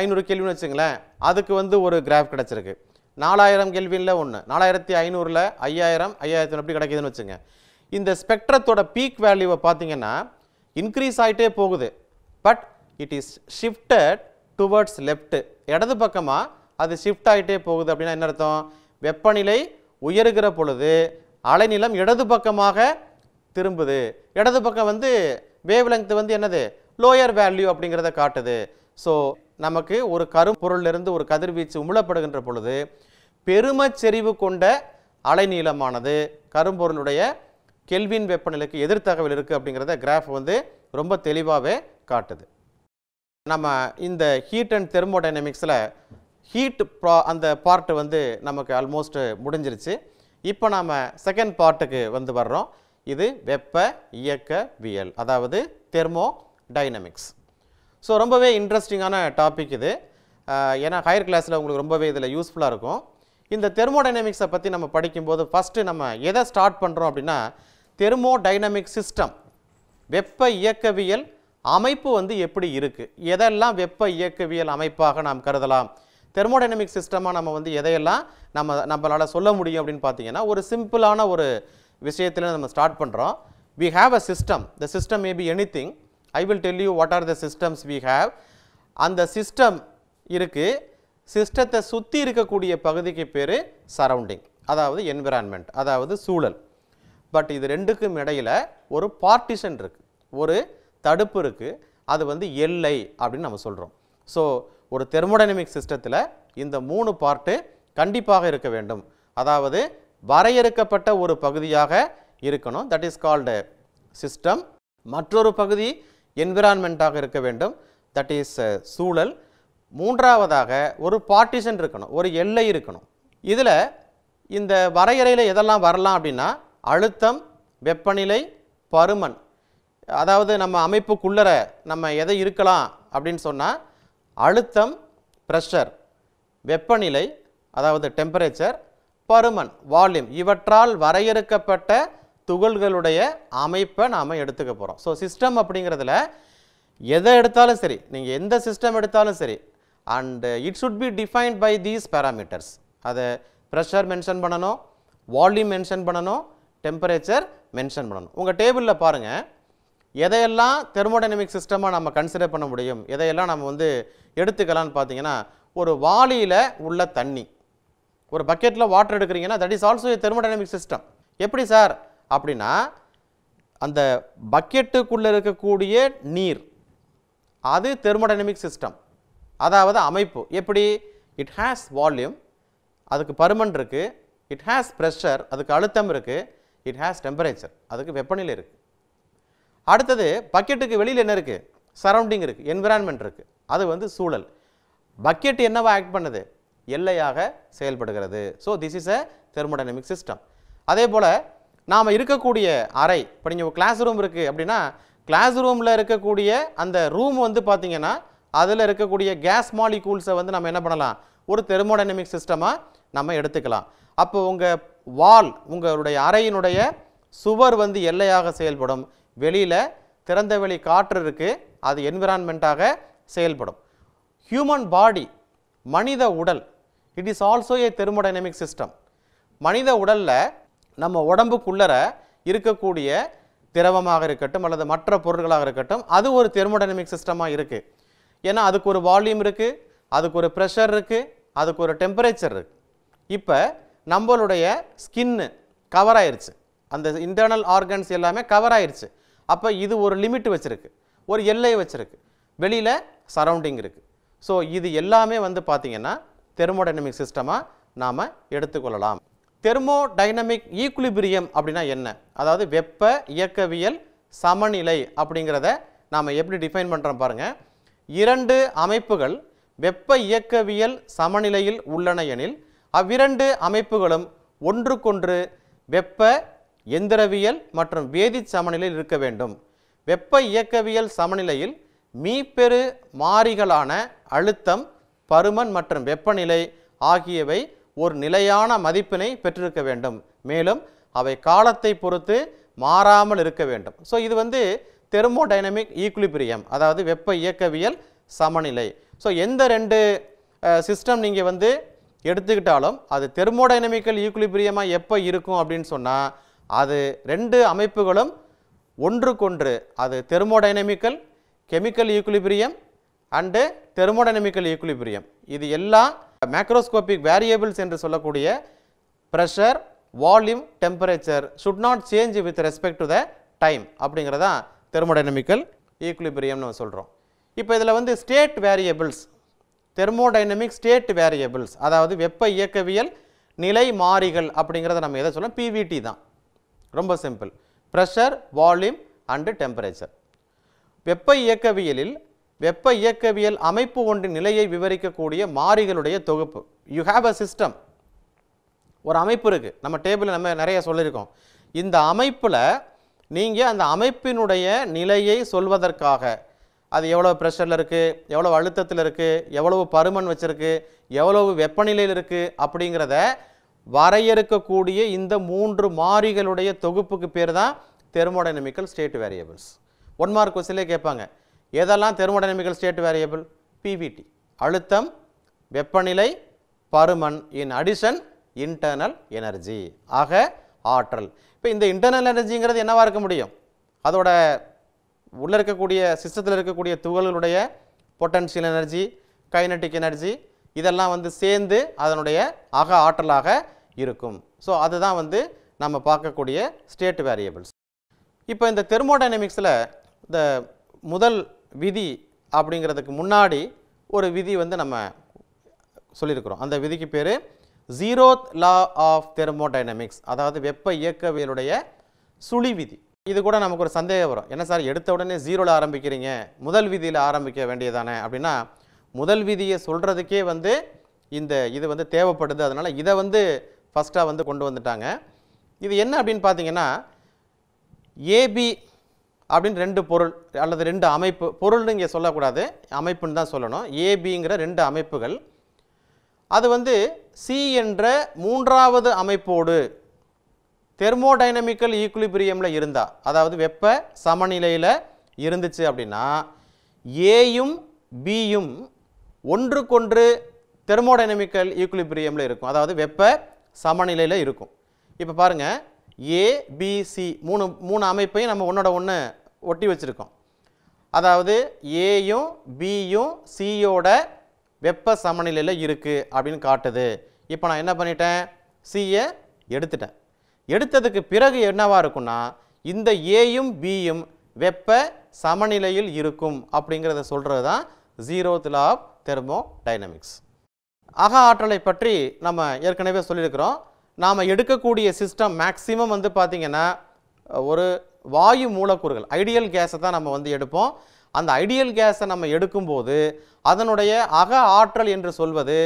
A: ஐநூறு கெல்வின்னு வச்சுங்களேன் அதுக்கு வந்து ஒரு கிராஃப் கிடச்சிருக்கு நாலாயிரம் கெல்வினில் ஒன்று நாலாயிரத்தி 5000, ஐயாயிரம் ஐயாயிரத்தி எப்படி கிடைக்குதுன்னு வச்சுங்க இந்த ஸ்பெக்ட்ரத்தோட பீக் வேல்யூவை பார்த்தீங்கன்னா இன்க்ரீஸ் ஆகிட்டே போகுது but it is shifted towards left இடது பக்கமாக அது ஷிஃப்ட் ஆகிட்டே போகுது அப்படின்னா என்ன அர்த்தம் வெப்பநிலை உயருகிற பொழுது அலைநிலம் இடது பக்கமாக திரும்புது இடது பக்கம் வந்து வேவ் லெங்க்த் வந்து என்னது லோயர் வேல்யூ அப்படிங்கிறத காட்டுது ஸோ நமக்கு ஒரு இருந்து ஒரு கதிர்வீச்சு உமிழப்படுகின்ற பொழுது பெரும செறிவு கொண்ட அலைநீளமானது கரும்பொருளுடைய கெல்வின் வெப்பநிலைக்கு எதிர்த்தகவில் இருக்குது அப்படிங்கிறத கிராஃப் வந்து ரொம்ப தெளிவாகவே காட்டுது நம்ம இந்த ஹீட் அண்ட் தெர்மோடைனமிக்ஸில் ஹீட் ப்ரா அந்த பார்ட் வந்து நமக்கு ஆல்மோஸ்ட் முடிஞ்சிருச்சு இப்போ நாம் செகண்ட் பார்ட்டுக்கு வந்து வர்றோம் இது வெப்ப இயக்கவியல் அதாவது தெர்மோ டைனமிக்ஸ் ஸோ ரொம்பவே இன்ட்ரெஸ்டிங்கான டாபிக் இது ஏன்னா ஹையர் கிளாஸில் உங்களுக்கு ரொம்பவே இதில் யூஸ்ஃபுல்லாக இருக்கும் இந்த தெர்மோடைனமிக்ஸை பற்றி நம்ம படிக்கும்போது ஃபஸ்ட்டு நம்ம எதை ஸ்டார்ட் பண்ணுறோம் அப்படின்னா தெர்மோ டைனமிக்ஸ் சிஸ்டம் வெப்ப இயக்கவியல் அமைப்பு வந்து எப்படி இருக்குது எதெல்லாம் வெப்ப இயக்கவியல் அமைப்பாக நாம் கருதலாம் தெர்மோடைனமிக் சிஸ்டமாக நம்ம வந்து எதையெல்லாம் நம்ம நம்மளால் சொல்ல முடியும் அப்படின்னு பார்த்தீங்கன்னா ஒரு சிம்பிளான ஒரு விஷயத்தில் நம்ம ஸ்டார்ட் பண்ணுறோம் we have a system the system may be anything I will tell you what are the systems we have அந்த சிஸ்டம் இருக்குது சிஸ்டத்தை சுற்றி இருக்கக்கூடிய பகுதிக்கு பேர் சரௌண்டிங் அதாவது என்விரான்மெண்ட் அதாவது சூழல் பட் இது ரெண்டுக்கும் இடையில் ஒரு பார்ட்டிஷன் இருக்குது ஒரு தடுப்பு இருக்குது அது வந்து எல்லை அப்படின்னு நம்ம சொல்கிறோம் ஸோ ஒரு தெர்மோடைனமிக் சிஸ்டத்தில் இந்த மூணு பார்ட்டு கண்டிப்பாக இருக்க வேண்டும் அதாவது வரையறுக்கப்பட்ட ஒரு பகுதியாக இருக்கணும் தட் இஸ் கால்டு சிஸ்டம் மற்றொரு பகுதி என்விரான்மெண்ட்டாக இருக்க வேண்டும் தட் இஸ் uh, சூழல் மூன்றாவதாக ஒரு பார்ட்டிஷன் இருக்கணும் ஒரு எல்லை இருக்கணும் இதில் இந்த வரையறையில் எதெல்லாம் வரலாம் அப்படின்னா அழுத்தம் வெப்பநிலை பருமன் அதாவது நம்ம அமைப்புக்குள்ளர நம்ம எதை இருக்கலாம் அப்படின்னு சொன்னால் அழுத்தம் ப்ரெஷர் வெப்பநிலை அதாவது டெம்பரேச்சர் பருமன் வால்யூம் இவற்றால் வரையறுக்கப்பட்ட துகள்களுடைய அமைப்பை நாம் எடுத்துக்க போகிறோம் ஸோ சிஸ்டம் அப்படிங்கிறதுல எதை எடுத்தாலும் சரி நீங்கள் எந்த சிஸ்டம் எடுத்தாலும் சரி and it should be defined by these parameters அதை ப்ரெஷர் மென்ஷன் பண்ணணும் வால்யூம் மென்ஷன் பண்ணணும் டெம்பரேச்சர் மென்ஷன் பண்ணணும் உங்கள் டேபிளில் பாருங்கள் எதையெல்லாம் தெர்மோடைனமிக் சிஸ்டமாக நம்ம கன்சிடர் பண்ண முடியும் எதையெல்லாம் நம்ம வந்து எடுத்துக்கலாம்னு பார்த்தீங்கன்னா ஒரு வாளியில் உள்ள தண்ணி ஒரு பக்கெட்டில் வாட்டர் எடுக்கிறீங்கன்னா that is also a thermodynamic system எப்படி சார் அப்படின்னா அந்த பக்கெட்டுக்குள்ளே இருக்கக்கூடிய நீர் அது தெர்மோடைனமிக் சிஸ்டம் அதாவது அமைப்பு எப்படி இட் ஹேஸ் வால்யூம் அதுக்கு பருமன் இருக்குது இட் ஹேஸ் ப்ரெஷர் அதுக்கு அழுத்தம் இருக்குது இட் ஹேஸ் டெம்பரேச்சர் அதுக்கு வெப்பநிலை இருக்குது அடுத்தது பக்கெட்டுக்கு வெளியில் என்ன இருக்குது சரௌண்டிங் இருக்குது என்விரான்மெண்ட் இருக்குது அது வந்து சூழல் பக்கெட் என்னவா ஆக்ட் பண்ணுது எல்லையாக செயல்படுகிறது so this is a thermodynamic system அதே போல் நாம் இருக்கக்கூடிய அறை இப்போ நீங்கள் கிளாஸ் ரூம் இருக்குது அப்படின்னா கிளாஸ் ரூமில் இருக்கக்கூடிய அந்த ரூம் வந்து பார்த்திங்கன்னா அதில் இருக்கக்கூடிய கேஸ் மாலிகூல்ஸை வந்து நம்ம என்ன பண்ணலாம் ஒரு தெர்மோடைனமிக் சிஸ்டமாக நம்ம எடுத்துக்கலாம் அப்போ உங்கள் வால் உங்களுடைய அறையினுடைய சுவர் வந்து எல்லையாக செயல்படும் வெளியில் திறந்த வெளி காற்று இருக்குது அது என்விரான்மெண்ட்டாக செயல்படும் ஹியூமன் பாடி மனித உடல் it is also a thermodynamic system மனித உடலில் நம்ம உடம்புக்குள்ளர இருக்கக்கூடிய திரவமாக இருக்கட்டும் அல்லது மற்ற பொருட்களாக இருக்கட்டும் அது ஒரு தெருமோடைனமிக் சிஸ்டமாக இருக்குது ஏன்னா அதுக்கு ஒரு வால்யூம் இருக்குது அதுக்கு ஒரு ப்ரெஷர் இருக்குது அதுக்கு ஒரு டெம்பரேச்சர் இருக்குது இப்போ நம்மளுடைய ஸ்கின்னு கவர் ஆயிடுச்சு அந்த இன்டர்னல் ஆர்கன்ஸ் எல்லாமே கவர் ஆயிடுச்சு அப்போ இது ஒரு லிமிட் வச்சுருக்கு ஒரு எல்லை வச்சுருக்கு வெளியில் சரௌண்டிங் இருக்குது ஸோ இது எல்லாமே வந்து பார்த்திங்கன்னா தெர்மோடைனமிக் சிஸ்டமாக நாம் எடுத்துக்கொள்ளலாம் தெர்மோடைனமிக் ஈக்குலிபிரியம் அப்படின்னா என்ன அதாவது வெப்ப இயக்கவியல் சமநிலை அப்படிங்கிறத நாம் எப்படி டிஃபைன் பண்ணுறோம் பாருங்கள் இரண்டு அமைப்புகள் வெப்ப இயக்கவியல் சமநிலையில் உள்ளன எனில் அவ்விரண்டு அமைப்புகளும் ஒன்றுக்கொன்று வெப்ப எந்திரவியல் மற்றும் வேதி சமநிலையில் இருக்க வேண்டும் வெப்ப இயக்கவியல் சமநிலையில் மீப்பெரு மாறிகளான அழுத்தம் பருமன் மற்றும் வெப்பநிலை ஆகியவை ஒரு நிலையான மதிப்பினை பெற்றிருக்க வேண்டும் மேலும் அவை காலத்தை பொறுத்து மாறாமல் இருக்க வேண்டும் ஸோ இது வந்து தெர்மோடைனமிக் ஈக்குலிபிரியம் அதாவது வெப்ப இயக்கவியல் சமநிலை ஸோ எந்த ரெண்டு சிஸ்டம் நீங்கள் வந்து எடுத்துக்கிட்டாலும் அது தெர்மோடைனமிக்கல் ஈக்குலிபிரியமாக எப்போ இருக்கும் அப்படின்னு சொன்னால் அது ரெண்டு அமைப்புகளும் ஒன்றுக்கொன்று அது thermodynamical chemical equilibrium and thermodynamical equilibrium இது எல்லாம் மேக்ரோஸ்கோபிக் வேரியபிள்ஸ் என்று சொல்லக்கூடிய pressure volume temperature should not change with respect to the time அப்படிங்கிறதான் தெர்மோடைனமிக்கல் ஈக்குலிபிரியம்னு சொல்கிறோம் இப்போ இதில் வந்து state variables thermodynamic state variables அதாவது வெப்ப இயக்கவியல் நிலை மாறிகள் அப்படிங்கிறத நம்ம எதை சொல்லலாம் பிவிடி தான் ரொம்ப simple pressure volume and temperature வெப்ப இயக்கவியலில் வெப்ப இயக்கவியல் அமைப்பு ஒன்றின் நிலையை விவரிக்கக்கூடிய மாறிகளுடைய தொகுப்பு யூ ஹாவ் அ சிஸ்டம் ஒரு அமைப்பு இருக்குது நம்ம டேபிளில் நம்ம நிறைய சொல்லியிருக்கோம் இந்த அமைப்பில் நீங்கள் அந்த அமைப்பினுடைய நிலையை சொல்வதற்காக அது எவ்வளோ ப்ரெஷரில் இருக்குது எவ்வளோ அழுத்தத்தில் இருக்குது எவ்வளவு பருமன் வச்சுருக்கு எவ்வளவு வெப்பநிலையில் இருக்குது அப்படிங்கிறத வரையறுக்கக்கூடிய இந்த மூன்று மாறிகளுடைய தொகுப்புக்கு பேர் தான் thermodynamical state variables one mark கொஸ்டிலே கேட்பாங்க எதெல்லாம் தெர்மோடைனமிக்கல் ஸ்டேட் வேரியபிள் பிவிடி அழுத்தம் வெப்பநிலை பருமன் இன் அடிஷன் இன்டர்னல் எனர்ஜி ஆக ஆற்றல் இப்போ இந்த இன்டர்னல் எனர்ஜிங்கிறது என்னவாக இருக்க முடியும் அதோட உள்ளே இருக்கக்கூடிய சிஸ்டத்தில் இருக்கக்கூடிய துகள்களுடைய பொட்டன்ஷியல் எனர்ஜி கைனட்டிக் எனர்ஜி இதெல்லாம் வந்து சேர்ந்து அதனுடைய அக ஆற்றலாக இருக்கும் ஸோ அதுதான் வந்து நம்ம பார்க்கக்கூடிய ஸ்டேட் வேரியபிள்ஸ் இப்போ இந்த தெர்மோடைனமிக்ஸில் இந்த முதல் விதி அப்படிங்கிறதுக்கு முன்னாடி ஒரு விதி வந்து நம்ம சொல்லியிருக்கிறோம் அந்த விதிக்கு பேர் ஜீரோத் லா ஆஃப் தெர்மோடைனமிக்ஸ் அதாவது வெப்ப இயக்கவியலுடைய சுழி விதி இது கூட நமக்கு ஒரு சந்தேகம் வரும் என்ன சார் எடுத்த உடனே ஜீரோவில் ஆரம்பிக்கிறீங்க முதல் விதியில் ஆரம்பிக்க வேண்டியதானே அப்படின்னா முதல் விதியை சொல்கிறதுக்கே வந்து இந்த இது வந்து தேவைப்படுது அதனால் இதை வந்து ஃபஸ்ட்டாக வந்து கொண்டு வந்துட்டாங்க இது என்ன அப்படின்னு பார்த்தீங்கன்னா ஏபி அப்படின்னு ரெண்டு பொருள் அல்லது ரெண்டு அமைப்பு பொருள்னு இங்கே சொல்லக்கூடாது அமைப்புன்னு தான் சொல்லணும் ஏபிங்கிற ரெண்டு அமைப்புகள் அது வந்து சி என்ற மூன்றாவது அமைப்போடு தெர்மோடைனமிக்கல் ஈக்குலிபிரியமில் இருந்தால் அதாவது வெப்ப சமநிலையில் இருந்துச்சு அப்படின்னா ஏயும் பியும் ஒன்றுக்கொன்று தெர்மோடைனமிக்கல் ஈக்குலிபிரியமில் இருக்கும் அதாவது வெப்ப சமநிலையில் இருக்கும் இப்போ பாருங்கள் ஏபிசி மூணு மூணு அமைப்பையும் நம்ம ஒன்றோட ஒன்று ஒட்டி வச்சுருக்கோம் அதாவது ஏயும் பியும் சியோட வெப்ப சமநிலையில் இருக்குது அப்படின்னு காட்டுது இப்போ நான் என்ன பண்ணிட்டேன் சியை எடுத்துட்டேன் எடுத்ததுக்கு பிறகு என்னவாக இருக்குன்னா இந்த ஏயும் பியும் வெப்ப சமநிலையில் இருக்கும் அப்படிங்கிறத சொல்கிறது தான் ஜீரோ தில் ஆஃப் தெர்மோ டைனமிக்ஸ் அக ஆற்றலை பற்றி நம்ம ஏற்கனவே சொல்லியிருக்கிறோம் நாம் எடுக்கக்கூடிய சிஸ்டம் மேக்சிமம் வந்து பார்த்திங்கன்னா ஒரு வாயு மூலக்கூறுகள் ஐடியல் கேஸை தான் நம்ம வந்து எடுப்போம் அந்த ஐடியல் கேஸை நம்ம எடுக்கும்போது அதனுடைய அக ஆற்றல் என்று சொல்வது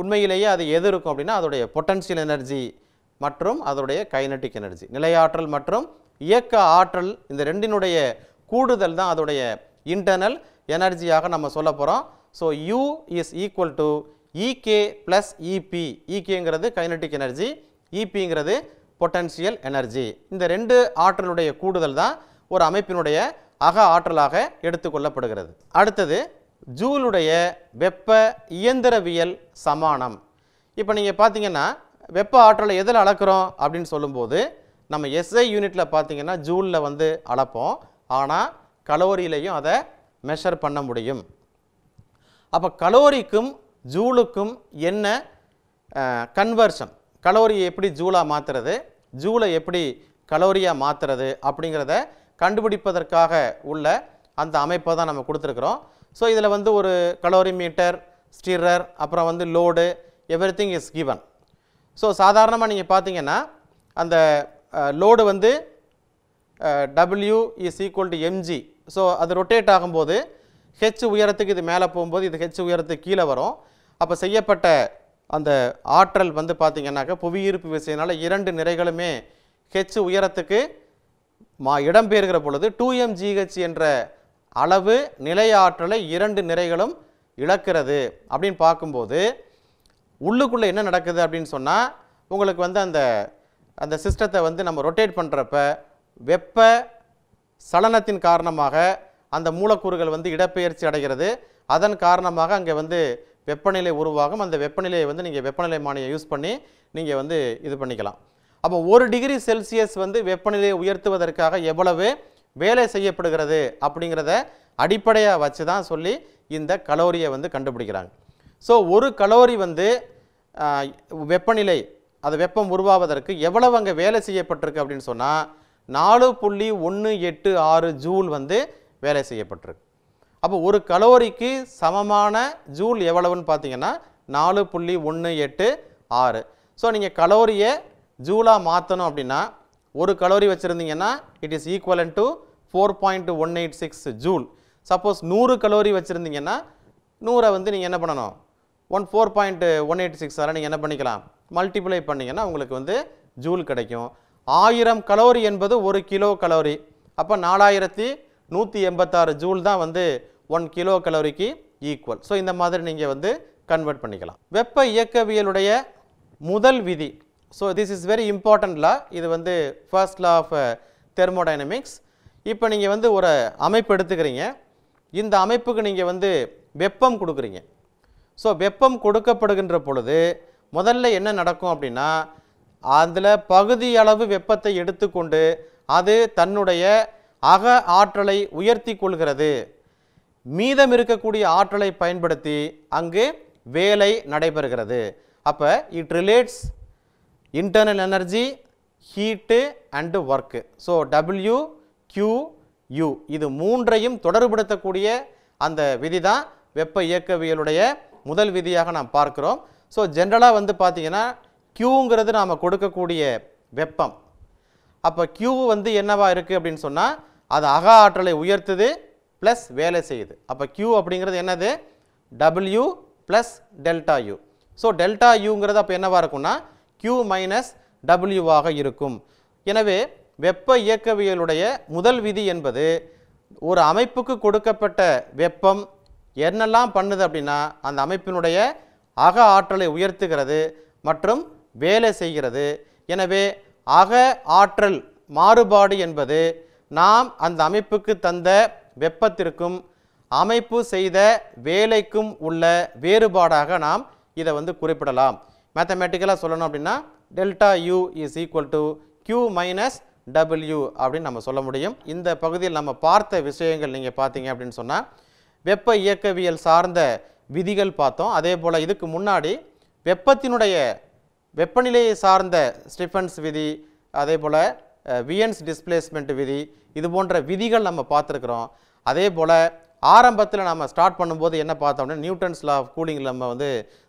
A: உண்மையிலேயே அது எது இருக்கும் அப்படின்னா அதோடைய பொட்டன்ஷியல் எனர்ஜி மற்றும் அதனுடைய கைனட்டிக் எனர்ஜி நிலையாற்றல் மற்றும் இயக்க ஆற்றல் இந்த ரெண்டினுடைய கூடுதல் தான் அதோடைய இன்டர்னல் எனர்ஜியாக நம்ம சொல்ல போகிறோம் so U is equal to KE plus PE இகேங்கிறது கைனட்டிக் எனர்ஜி இபிங்கிறது பொட்டன்சியல் எனர்ஜி இந்த ரெண்டு ஆற்றலுடைய கூடுதல் தான் ஒரு அமைப்பினுடைய அக ஆற்றலாக எடுத்துக்கொள்ளப்படுகிறது அடுத்தது ஜூலுடைய வெப்ப இயந்திரவியல் சமானம் இப்போ நீங்கள் பார்த்தீங்கன்னா வெப்ப ஆற்றலை எதில் அளக்கிறோம் அப்படின்னு சொல்லும்போது நம்ம எஸ்ஐ யூனிட்டில் பார்த்தீங்கன்னா ஜூலில் வந்து அளப்போம் ஆனால் கலோரியிலையும் அதை மெஷர் பண்ண முடியும் அப்போ கலோரிக்கும் ஜூலுக்கும் என்ன கன்வர்ஷன் கலோரியை எப்படி ஜூலாக மாற்றுறது ஜூலை எப்படி கலோரியாக மாற்றுறது அப்படிங்கிறத கண்டுபிடிப்பதற்காக உள்ள அந்த அமைப்பை தான் நம்ம கொடுத்துருக்குறோம் ஸோ இதில் வந்து ஒரு கலோரி மீட்டர் ஸ்டிரர் அப்புறம் வந்து load everything is given so சாதாரணமாக நீங்கள் பார்த்தீங்கன்னா அந்த லோடு வந்து W is equal to mg so அது ரொட்டேட் ஆகும்போது ஹெச் உயரத்துக்கு இது மேலே போகும்போது இது ஹெச் உயரத்துக்கு கீழே வரும் அப்போ செய்யப்பட்ட அந்த ஆற்றல் வந்து பார்த்திங்கன்னாக்க புவியீர்ப்பு விசையினால் இரண்டு நிறைகளுமே ஹெச் உயரத்துக்கு மா இடம்பெயர்கிற பொழுது டூ எம் ஜிஹெச் என்ற அளவு நிலை ஆற்றலை இரண்டு நிறைகளும் இழக்கிறது அப்படின்னு பார்க்கும்போது உள்ளுக்குள்ளே என்ன நடக்குது அப்படின்னு சொன்னால் உங்களுக்கு வந்து அந்த அந்த சிஸ்டத்தை வந்து நம்ம ரொட்டேட் பண்ணுறப்ப வெப்ப சலனத்தின் காரணமாக அந்த மூலக்கூறுகள் வந்து இடப்பெயர்ச்சி அடைகிறது அதன் காரணமாக அங்கே வந்து வெப்பநிலை உருவாகும் அந்த வெப்பநிலையை வந்து நீங்கள் வெப்பநிலை மானியை யூஸ் பண்ணி நீங்கள் வந்து இது பண்ணிக்கலாம் அப்போ ஒரு டிகிரி செல்சியஸ் வந்து வெப்பநிலையை உயர்த்துவதற்காக எவ்வளவு வேலை செய்யப்படுகிறது அப்படிங்கிறத அடிப்படையாக வச்சு தான் சொல்லி இந்த கலோரியை வந்து கண்டுபிடிக்கிறாங்க ஸோ ஒரு கலோரி வந்து வெப்பநிலை அது வெப்பம் உருவாவதற்கு எவ்வளவு அங்கே வேலை செய்யப்பட்டிருக்கு அப்படின்னு சொன்னால் நாலு புள்ளி ஒன்று எட்டு ஆறு ஜூல் வந்து வேலை செய்யப்பட்டிருக்கு அப்போ ஒரு கலோரிக்கு சமமான ஜூல் எவ்வளவுன்னு பார்த்தீங்கன்னா நாலு புள்ளி ஒன்று எட்டு ஆறு ஸோ நீங்கள் கலோரியை ஜூலாக மாற்றணும் அப்படின்னா ஒரு கலோரி வச்சுருந்தீங்கன்னா it is equivalent to four point one eight six joule suppose நூறு கலோரி வச்சுருந்தீங்கன்னா நூறை வந்து நீங்கள் என்ன பண்ணணும் one four point one eight six அதெல்லாம் நீங்கள் என்ன பண்ணிக்கலாம் மல்டிப்ளை பண்ணிங்கன்னா உங்களுக்கு வந்து ஜூல் கிடைக்கும் ஆயிரம் கலோரி என்பது ஒரு கிலோ கலோரி அப்போ நாலாயிரத்தி நூற்றி எண்பத்தாறு ஜூல் தான் வந்து ஒன் கிலோ கலோரிக்கு ஈக்குவல் ஸோ இந்த மாதிரி நீங்கள் வந்து கன்வெர்ட் பண்ணிக்கலாம் வெப்ப இயக்கவியலுடைய முதல் விதி so this is very important இது வந்து ஃபர்ஸ்ட் லா ஆஃப் தெர்மோடைனமிக்ஸ் இப்போ நீங்கள் வந்து ஒரு அமைப்பு எடுத்துக்கிறீங்க இந்த அமைப்புக்கு நீங்கள் வந்து வெப்பம் கொடுக்குறீங்க ஸோ வெப்பம் கொடுக்கப்படுகின்ற பொழுது முதல்ல என்ன நடக்கும் அப்படின்னா அதில் பகுதியளவு வெப்பத்தை எடுத்துக்கொண்டு அது தன்னுடைய அக ஆற்றலை உயர்த்தி கொள்கிறது மீதம் இருக்கக்கூடிய ஆற்றலை பயன்படுத்தி அங்கு வேலை நடைபெறுகிறது அப்போ it relates internal energy heat and work so W Q U இது மூன்றையும் தொடர்புபடுத்தக்கூடிய அந்த விதி தான் வெப்ப இயக்கவியலுடைய முதல் விதியாக நாம் பார்க்குறோம் ஸோ ஜென்ரலாக வந்து பார்த்தீங்கன்னா கியூங்கிறது நாம் கொடுக்கக்கூடிய வெப்பம் அப்போ கியூ வந்து என்னவாக இருக்குது அப்படின்னு சொன்னால் அது அக ஆற்றலை உயர்த்துது ப்ளஸ் வேலை செய்யுது அப்போ கியூ அப்படிங்கிறது என்னது W plus delta U so delta யூங்கிறது அப்போ என்னவாக இருக்கும்னா கியூ மைனஸ் டபிள்யூவாக இருக்கும் எனவே வெப்ப இயக்கவியலுடைய முதல் விதி என்பது ஒரு அமைப்புக்கு கொடுக்கப்பட்ட வெப்பம் என்னெல்லாம் பண்ணுது அப்படின்னா அந்த அமைப்பினுடைய அக ஆற்றலை உயர்த்துகிறது மற்றும் வேலை செய்கிறது எனவே அக ஆற்றல் மாறுபாடு என்பது நாம் அந்த அமைப்புக்கு தந்த வெப்பத்திற்கும் அமைப்பு செய்த வேலைக்கும் உள்ள வேறுபாடாக நாம் இதை வந்து குறிப்பிடலாம் மேத்தமேட்டிக்கலாக சொல்லணும் அப்படின்னா delta U is equal to Q minus W அப்படின்னு நம்ம சொல்ல முடியும் இந்த பகுதியில் நம்ம பார்த்த விஷயங்கள் நீங்கள் பார்த்தீங்க அப்படின்னு சொன்னால் வெப்ப இயக்கவியல் சார்ந்த விதிகள் பார்த்தோம் அதே போல் இதுக்கு முன்னாடி வெப்பத்தினுடைய வெப்பநிலையை சார்ந்த ஸ்டிஃபன்ஸ் விதி அதே போல் வியன்ஸ் டிஸ்பிளேஸ்மெண்ட் விதி இது போன்ற விதிகள் நம்ம பார்த்துருக்குறோம் அதே போல் ஆரம்பத்தில் நம்ம ஸ்டார்ட் பண்ணும்போது என்ன பார்த்தோம்னா நியூட்டன்ஸ் லா ஆஃப் கூலிங்கில் நம்ம வந்து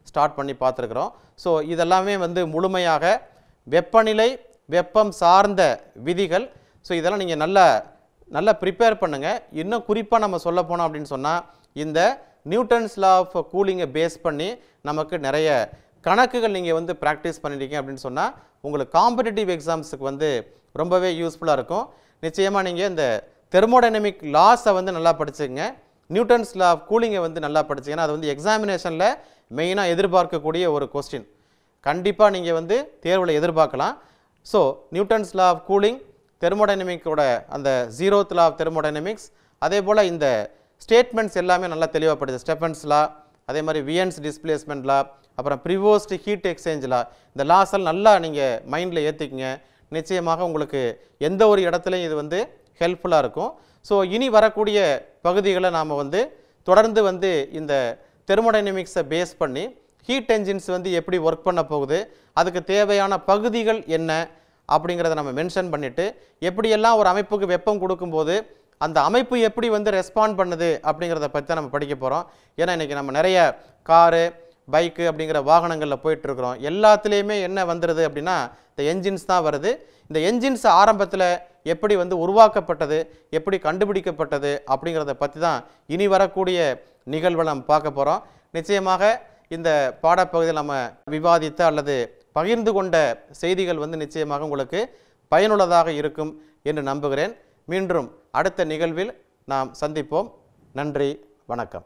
A: ஸ்டார்ட் பண்ணி பார்த்துருக்குறோம் ஸோ இதெல்லாமே வந்து முழுமையாக வெப்பநிலை வெப்பம் சார்ந்த விதிகள் ஸோ இதெல்லாம் நீங்கள் நல்லா நல்லா ப்ரிப்பேர் பண்ணுங்கள் இன்னும் குறிப்பாக நம்ம சொல்ல போனோம் அப்படின்னு சொன்னால் இந்த நியூட்டன்ஸ் லா ஆஃப் கூலிங்கை பேஸ் பண்ணி நமக்கு நிறைய கணக்குகள் நீங்கள் வந்து ப்ராக்டிஸ் பண்ணிட்டீங்க அப்படின்னு சொன்னால் உங்களுக்கு காம்படிட்டிவ் எக்ஸாம்ஸுக்கு வந்து ரொம்பவே யூஸ்ஃபுல்லாக இருக்கும் நிச்சயமாக நீங்கள் இந்த தெர்மோடைனமிக் லாஸை வந்து நல்லா படிச்சுங்க நியூட்டன்ஸ் லா ஆஃப் கூலிங்கை வந்து நல்லா படிச்சிங்கன்னா அது வந்து எக்ஸாமினேஷனில் மெயினாக எதிர்பார்க்கக்கூடிய ஒரு கொஸ்டின் கண்டிப்பாக நீங்கள் வந்து தேர்வில் எதிர்பார்க்கலாம் so Newton's law of cooling தெர்மோடைனமிக்கோட அந்த ஜீரோத் லா ஆஃப் தெர்மோடைனமிக்ஸ் அதே போல் இந்த ஸ்டேட்மெண்ட்ஸ் எல்லாமே நல்லா தெளிவாக படிச்சு ஸ்டெஃபன்ஸ் லா அதே மாதிரி வியன்ஸ் டிஸ்பிளேஸ்மெண்ட் லா அப்புறம் ப்ரிவோஸ்ட் ஹீட் எக்ஸ்சேஞ்சில் இந்த லாஸ்ஸெல்லாம் நல்லா நீங்கள் மைண்டில் ஏற்றிக்கிங்க நிச்சயமாக உங்களுக்கு எந்த ஒரு இடத்துலையும் இது வந்து ஹெல்ப்ஃபுல்லாக இருக்கும் ஸோ இனி வரக்கூடிய பகுதிகளை நாம் வந்து தொடர்ந்து வந்து இந்த தெர்மோடைனமிக்ஸை பேஸ் பண்ணி ஹீட் என்ஜின்ஸ் வந்து எப்படி ஒர்க் பண்ண போகுது அதுக்கு தேவையான பகுதிகள் என்ன அப்படிங்கிறத நம்ம மென்ஷன் பண்ணிவிட்டு எப்படியெல்லாம் ஒரு அமைப்புக்கு வெப்பம் கொடுக்கும்போது அந்த அமைப்பு எப்படி வந்து ரெஸ்பாண்ட் பண்ணுது அப்படிங்கிறத பற்றி தான் நம்ம படிக்க போகிறோம் ஏன்னா இன்றைக்கி நம்ம நிறைய காரு பைக்கு அப்படிங்கிற வாகனங்களில் போயிட்டுருக்குறோம் எல்லாத்துலேயுமே என்ன வந்துடுது அப்படின்னா இந்த என்ஜின்ஸ் தான் வருது இந்த என்ஜின்ஸ் ஆரம்பத்தில் எப்படி வந்து உருவாக்கப்பட்டது எப்படி கண்டுபிடிக்கப்பட்டது அப்படிங்கிறத பற்றி தான் இனி வரக்கூடிய நிகழ்வை நம்ம பார்க்க போகிறோம் நிச்சயமாக இந்த பாடப்பகுதியில் நம்ம விவாதித்த அல்லது பகிர்ந்து கொண்ட செய்திகள் வந்து நிச்சயமாக உங்களுக்கு பயனுள்ளதாக இருக்கும் என்று நம்புகிறேன் மீண்டும் அடுத்த நிகழ்வில் நாம் சந்திப்போம் நன்றி வணக்கம்